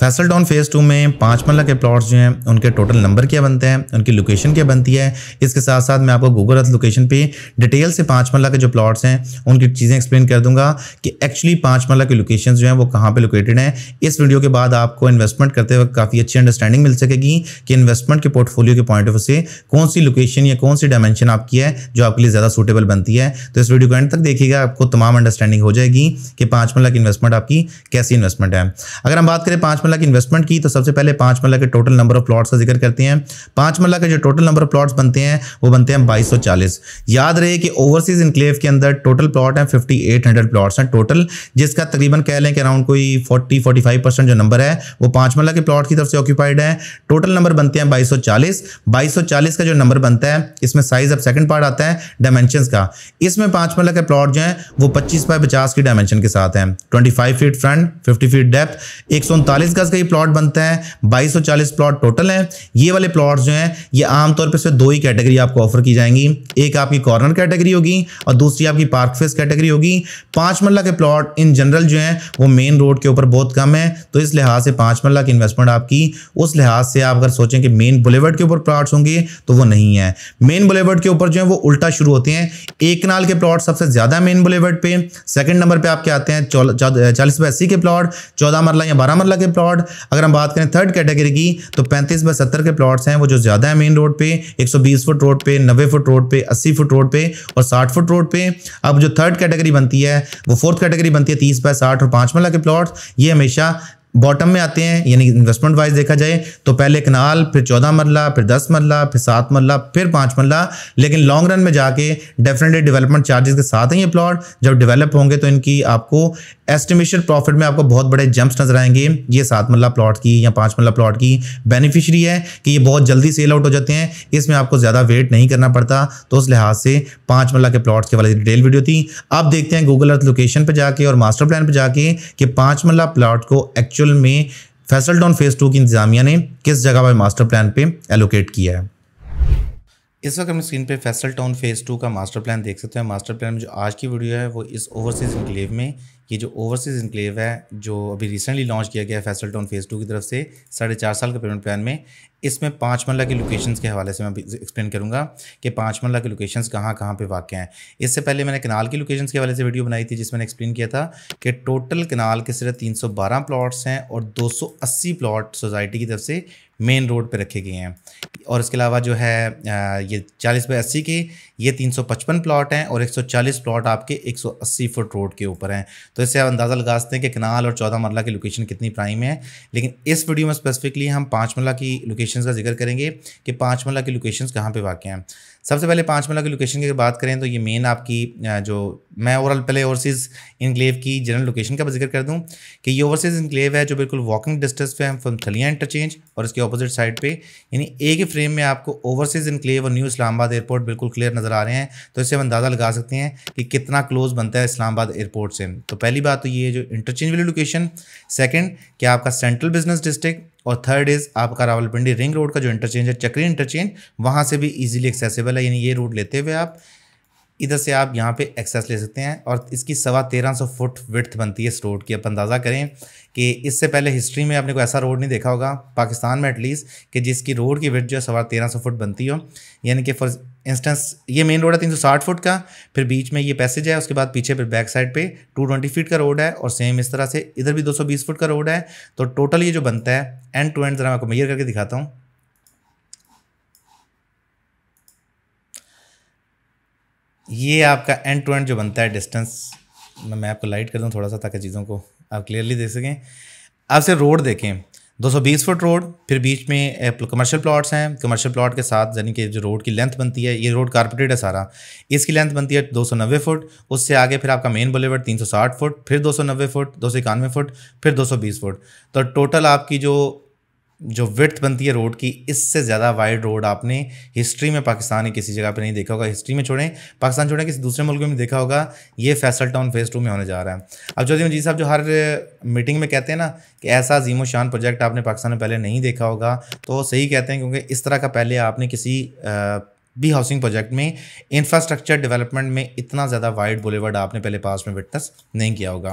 Faisal down phase two में पाँच मल्ला के प्लॉट्स जो हैं उनके टोटल नंबर क्या बनते हैं उनकी लोकेशन क्या बनती है इसके साथ साथ मैं आपको गूगल अर्थ लोकेशन पे डिटेल से पाँच मल्ला के जो प्लॉट्स हैं उनकी चीज़ें एक्सप्लेन कर दूंगा कि एक्चुअली पाँच मल्ला के लोकेशन जो हैं वो कहाँ पर लोकेटेड हैं इस वीडियो के बाद आपको इन्वेस्टमेंट करते वक्त काफ़ी अच्छी अंडरस्टैंडिंग मिल सकेगी कि इन्वेस्टमेंट के पोर्टफोलियो के पॉइंट ऑफ व्यू से कौन सी लोकेशन या कौन सी डायमेंशन आपकी है जो आपके लिए ज़्यादा सूटेबल बनती है तो इस वीडियो को एंड तक देखिएगा आपको तमाम अंडरस्टैंडिंग हो जाएगी कि पाँच मल्ला की इन्वेस्टमेंट आपकी कैसी इन्वेस्टमेंट है अगर हम बात करें पाँच मल्ला की इन्वेस्टमेंट की तो सबसे पहले पाँच मल्ला के टोटल नंबर ऑफ प्लॉट्स का जिक्र करते हैं पाँच मल्ला के जो टोटल नंबर ऑफ प्लॉट्स बनते हैं वो बनते हैं बाईस याद रहे कि ओवरसीज इनक्लेव के अंदर टोटल प्लॉट हैं फिफ्टी एट हंड्रेड प्लॉट्स हैं टोटल जिसका तकरीबन कह लें कि अराउंड कोई फोर्टी फोर्टी जो नंबर है वो पाँच मल्ला के प्लॉट की तरफ से ऑक्यूपाइड है टोटल नंबर बनते हैं बाईस सौ का जो नंबर बनता है इसमें साइज अब सेकंड पार्ट आता है डायमेंशन का इसमें पाँच मल्ला के प्लॉट जो हैं वो पच्चीस बाय पचास की डायमेंशन के साथ हैं twenty five feet front fifty feet depth एक गज का ये प्लॉट बनता है बाईस सौ चालीस प्लॉट टोटल है ये वाले प्लॉट जो हैं ये आमतौर पर सिर्फ दो ही कैटेगरी आपको ऑफर की जाएंगी एक आपकी कॉर्नर कैटेगरी होगी और दूसरी आपकी पार्क फेस कैटेगरी होगी पाँच मल्ला के प्लॉट इन जनरल जो हैं वो मेन रोड के ऊपर बहुत कम है तो इस लिहाज से पाँच मल्ला की इन्वेस्टमेंट आपकी उस लिहाज से आप अगर सोचें कि मेन बुलेवर्ड के ऊपर प्लॉट्स होंगे तो वो नहीं है मेन बुलेवर्ड के ऊपर जो है वो उल्टा शुरू होते हैं एक नाल के प्लॉट सबसे ज़्यादा मेन बुलेवर्ड पे सेकेंड नंबर पर आपके आते हैं चालीस बाई के प्लॉट चौदह मरला या बारह मरला के प्लॉट प्लॉट अगर हम बात करें थर्ड कैटेगरी की तो पैंतीस बाय सत्तर के प्लॉट्स हैं वो जो ज़्यादा है मेन रोड पे 120 फुट रोड पे 90 फुट रोड पे 80 फुट रोड पे और 60 फुट रोड पे अब जो थर्ड कैटेगरी बनती है वो फोर्थ कैटेगरी बनती है तीस बाय साठ और पाँच मल्ला के प्लॉट्स ये हमेशा बॉटम में आते हैं यानी इन्वेस्टमेंट वाइज देखा जाए तो पहले कनाल फिर चौदह मरला फिर दस मरला फिर सात मरला फिर पाँच मरला लेकिन लॉन्ग रन में जाके डेफिनेटली डेवलपमेंट चार्जेस के साथ ही ये प्लॉट जब डेवलप होंगे तो इनकी आपको एस्टिमेशन प्रॉफिट में आपको बहुत बड़े जंप्स नजर आएंगे ये सात मरला प्लॉट की या पाँच मरला प्लॉट की बेनिफिशरी है कि ये बहुत जल्दी सेल आउट हो जाते हैं इसमें आपको ज़्यादा वेट नहीं करना पड़ता तो उस लिहाज से पाँच मरला के प्लाट्स के वाली डिटेल वीडियो थी आप देखते हैं गूगल अर्थ लोकेशन पर जाके और मास्टर प्लान पर जाके कि पाँच मरला प्लॉट को एक्चुअल एक्चुअल में फैसल डॉन फेज टू की इंतजामिया ने किस जगह पर मास्टर प्लान पे एलोकेट किया है इस वक्त हम स्क्रीन पे फैसल टाउन फेज़ टू का मास्टर प्लान देख सकते हैं मास्टर प्लान में जो आज की वीडियो है वो इस ओवरसीज़ इंक्लेव में ये जो ओवरसीज़ इंक्लेव है जो अभी रिसेंटली लॉन्च किया गया है फैसल टाउन फेज़ टू की तरफ से साढ़े चार साल के पेमेंट प्लान में इसमें पाँच मल्ला की लोकेशंस के हवाले से मैं एक्सप्लेन करूँगा कि पाँच मल्ला की लोकेशंस कहाँ कहाँ पे वाक़ हैं इससे पहले मैंने कनाल की लोकेशंस के हवाले से वीडियो बनाई थी जिसमें एक्सप्लेन किया था कि टोटल कनाल के सिर्फ तीन सौ बारह हैं और दो सौ अस्सी प्लाट सोसाइटी की तरफ से मेन रोड पर रखे गए हैं और इसके अलावा जो है ये चालीस बाई अस्सी के ये तीन सौ पचपन प्लाट हैं और एक सौ चालीस प्लाट आपके एक सौ अस्सी फुट रोड के ऊपर हैं तो इससे आप अंदाज़ा लगा सकते हैं कि कनाल और चौदह मरला की लोकेशन कितनी प्राइम है लेकिन इस वीडियो में स्पेसिफिकली हम पाँच मरला की लोकेशन का जिक्र करेंगे कि पाँच मरला की लोकेशन कहाँ पर वाक़ हैं सबसे पहले पाँच मरला की लोकेशन की बात करें तो ये मेन आपकी जो मैं ओवरऑल पहले ओवरसीज़ इनक्लेव की जनरल लोकेशन का जिक्र कर दूँ कि ये ओवरसीज़ इनक्लेव है जो बिल्कुल वॉकिंग डिस्टेंस पर हम फ्रॉम थलिया इंटरचेंज और इसके अपोजिट साइड पर यानी एक ही स्ट्रीम में आपको ओवरसीज इनक्लेव और न्यू इस्लामाबाद एयरपोर्ट बिल्कुल क्लियर नज़र आ रहे हैं तो इससे हम अंदाज़ा लगा सकते हैं कि कितना क्लोज बनता है इस्लामाबाद एयरपोर्ट से तो पहली बात तो ये जो इंटरचेंज वाली लोकेशन सेकेंड क्या आपका सेंट्रल बिजनेस डिस्ट्रिक्ट और थर्ड इज़ आपका रावलपिंडी रिंग रोड का जो इंटरचेंज है चक्री इंटरचेंज वहाँ से भी ईजिली एक्सेसिबल है यानी ये रूट लेते हुए आप इधर से आप यहाँ पे एक्सेस ले सकते हैं और इसकी सवा तेरह सौ फुट विथ बनती है इस रोड की आप अंदाज़ा करें कि इससे पहले हिस्ट्री में आपने कोई ऐसा रोड नहीं देखा होगा पाकिस्तान में एटलीस्ट कि जिसकी रोड की विर्थ जो है सवा तेरह सौ फुट बनती हो यानी कि फॉर इंस्टेंस ये मेन रोड है तीन सौ साठ फुट का फिर बीच में ये पैसेज है उसके बाद पीछे फिर बैक साइड पर टू ट्वेंटी फीट का रोड है और सेम इस तरह से इधर भी दो सौ बीस फुट का रोड है तो टोटल ये जो बनता है एंड टू एंड ज़रा मैं आपको मेयर करके दिखाता हूँ ये आपका एंड टू एंड जो बनता है डिस्टेंस मैं आपको लाइट कर दूँ थोड़ा सा ताकि चीज़ों को आप क्लियरली देख सकें आप सिर्फ रोड देखें 220 फुट रोड फिर बीच में कमर्शियल प्लॉट्स हैं कमर्शियल प्लॉट के साथ यानी कि जो रोड की लेंथ बनती है ये रोड कारपेटेड है सारा इसकी लेंथ बनती है 290 फुट उससे आगे फिर आपका मेन बुलेवर्ड 360 फुट फिर 290 फुट दो फुट दो फुट फिर 220 फुट तो टोटल आपकी जो जो विर्थ बनती है रोड की इससे ज़्यादा वाइड रोड आपने हिस्ट्री में पाकिस्तान की किसी जगह पे नहीं देखा होगा हिस्ट्री में छोड़ें पाकिस्तान छोड़ें किसी दूसरे मुल्क में देखा होगा ये फैसल टाउन फेज़ टू में होने जा रहा है अब जो मजीद साहब जो हर मीटिंग में कहते हैं ना कि ऐसा जीमो शान प्रोजेक्ट आपने पाकिस्तान में पहले नहीं देखा होगा तो सही कहते हैं क्योंकि इस तरह का पहले आपने किसी भी हाउसिंग प्रोजेक्ट में इंफ्रास्ट्रक्चर डेवलपमेंट में इतना ज़्यादा वाइड बुलेवर्ड आपने पहले पास में विटनेस नहीं किया होगा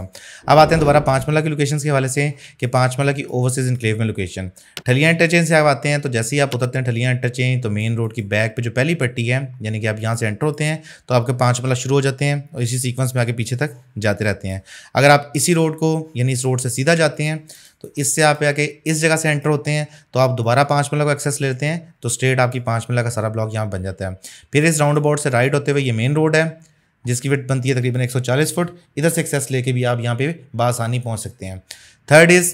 अब आते हैं दोबारा पाँचमला की लोकेशन के हवाले से कि पाँचमला की ओवरसीज इनक्लेव में लोकेशन ठलिया इंटरचेंज से आप आते हैं तो जैसे ही आप उतरते हैं ठलिया इंटरचेंज तो मेन रोड की बैक पर जो पहली पट्टी है यानी कि आप यहाँ से एंटर होते हैं तो आपके पाँचमला शुरू हो जाते हैं और इसी सीक्वेंस में आगे पीछे तक जाते रहते हैं अगर आप इसी रोड को यानी इस रोड से सीधा जाते हैं तो इससे आप आके इस जगह से एंटर होते हैं तो आप दोबारा पाँच मल्ला को एक्सेस लेते हैं तो स्ट्रेट आपकी पाँच मिला का सारा ब्लॉक यहाँ बन जाता है फिर इस राउंड अबाउट से राइट होते हुए ये मेन रोड है जिसकी वेट बनती है तकरीबन 140 फुट इधर से एक्सेस लेके भी आप यहाँ पे बासानी पहुँच सकते हैं थर्ड इज़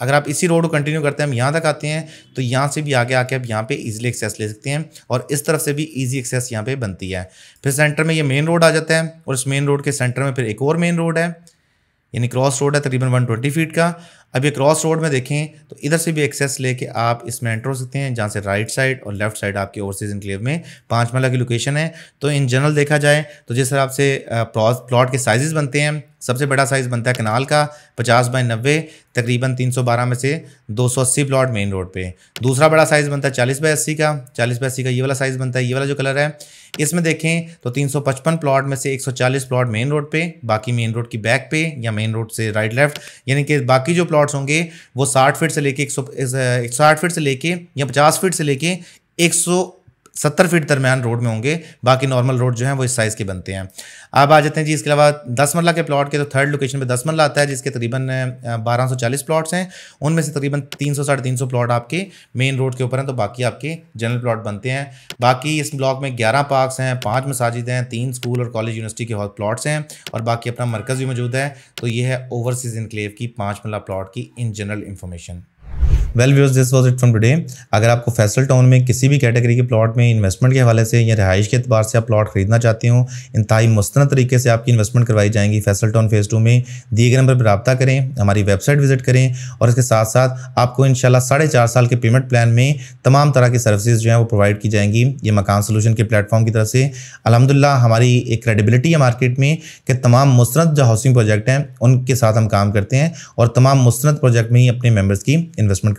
अगर आप इसी रोड को कंटिन्यू करते हैं हम यहाँ तक आते हैं तो यहाँ से भी आगे आके आप यहाँ पे इजीली एक्सेस ले सकते हैं और इस तरफ से भी इजी एक्सेस यहाँ पे बनती है फिर सेंटर में ये मेन रोड आ जाता है और इस मेन रोड के सेंटर में फिर एक और मेन रोड है यानी क्रॉस रोड है तकरीबन 120 फीट का अब ये क्रॉस रोड में देखें तो इधर से भी एक्सेस लेके आप इसमें एंटर हो सकते हैं जहाँ से राइट साइड और लेफ्ट साइड आपके ओवरसीज इनक्लेव में पाँच मल्ला की लोकेशन है तो इन जनरल देखा जाए तो जिस तरह आपसे प्लॉट के साइजेस बनते हैं सबसे बड़ा साइज़ बनता है कनाल का 50 बाई नब्बे तकरीबन 312 में से 280 प्लॉट मेन रोड पे दूसरा बड़ा साइज़ बनता है 40 बाई अस्सी का 40 बाई अस्सी का ये वाला साइज़ बनता है ये वाला जो कलर है इसमें देखें तो 355 प्लॉट में से 140 प्लॉट मेन रोड पे बाकी मेन रोड की बैक पे या मेन रोड से राइट लेफ्ट यानी कि बाकी जो प्लॉट प्लॉट्स होंगे वो साठ फीट से लेके एक सौ साठ फीट से लेके या पचास फीट से लेके एक सौ सत्तर फीट दरमियान रोड में होंगे बाकी नॉर्मल रोड जो है वो इस साइज़ के बनते हैं अब आ जाते हैं जी इसके अलावा दस मरला के प्लॉट के तो थर्ड लोकेशन पे दस मरला आता है जिसके तकरीबन बारह सौ चालीस प्लाट्स हैं उनमें से तकरीबन तीन सौ साढ़े तीन सौ प्लाट आपके मेन रोड के ऊपर हैं तो बाकी आपके जनरल प्लाट बनते हैं बाकी इस ब्लॉक में ग्यारह पार्कस हैं पाँच मसाजिद हैं तीन स्कूल और कॉलेज यूनिवर्सिटी के हॉल प्लाट्स हैं और बाकी अपना मरकज़ भी मौजूद है तो ये है ओवरसीज इनक्लेव की पाँच मरला प्लाट की in general information well views this was it from today अगर आपको फैसल टाउन में किसी भी कैटेगरी के प्लॉट में इन्वेस्टमेंट के हवाले से या रिहाइश के अतबार से आप प्लॉट खरीदना चाहते हो इंतई मुस्तना तरीके से आपकी इन्वेस्टमेंट करवाई जाएंगी फैसल टाउन फेज़ टू में दिए गए नंबर पर रबा करें हमारी वेबसाइट विजिट करें और इसके साथ साथ आपको इन शाला साढ़े चार साल के पेमेंट प्लान में तमाम तरह की सर्विसेज जो हैं वो प्रोवाइड की जाएंगी ये मकान सोलूशन के प्लेटफॉर्म की तरफ से अलहमदिल्ला हमारी एक क्रेडिबिलिटी है मार्केट में कि तमाम मुस्त जो हाउसिंग प्रोजेक्ट हैं उनके साथ हम काम करते हैं और तमाम मुस्त प्रोजेक्ट में ही अपने मेम्बर्स की इन्वेस्टमेंट